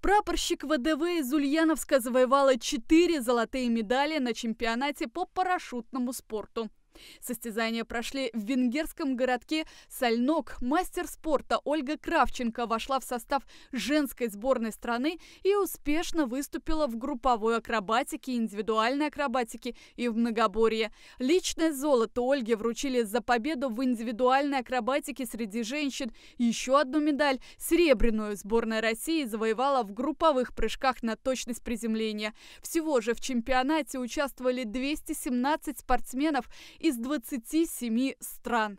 Прапорщик ВДВ из Ульяновска завоевала четыре золотые медали на чемпионате по парашютному спорту. Состязания прошли в венгерском городке Сальнок. Мастер спорта Ольга Кравченко вошла в состав женской сборной страны и успешно выступила в групповой акробатике, индивидуальной акробатике и в многоборье. Личное золото Ольге вручили за победу в индивидуальной акробатике среди женщин. Еще одну медаль, серебряную, сборная России завоевала в групповых прыжках на точность приземления. Всего же в чемпионате участвовали 217 спортсменов и из 27 стран.